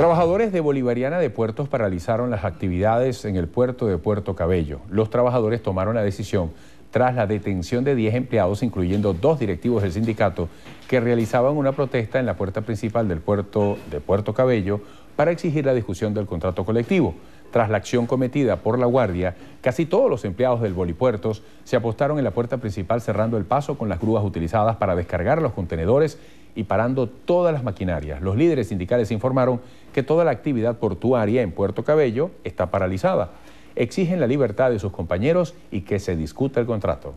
Trabajadores de Bolivariana de Puertos paralizaron las actividades en el puerto de Puerto Cabello. Los trabajadores tomaron la decisión tras la detención de 10 empleados, incluyendo dos directivos del sindicato, que realizaban una protesta en la puerta principal del puerto de Puerto Cabello para exigir la discusión del contrato colectivo. Tras la acción cometida por la Guardia, casi todos los empleados del Bolipuertos se apostaron en la puerta principal cerrando el paso con las grúas utilizadas para descargar los contenedores y parando todas las maquinarias. Los líderes sindicales informaron que toda la actividad portuaria en Puerto Cabello está paralizada. Exigen la libertad de sus compañeros y que se discuta el contrato.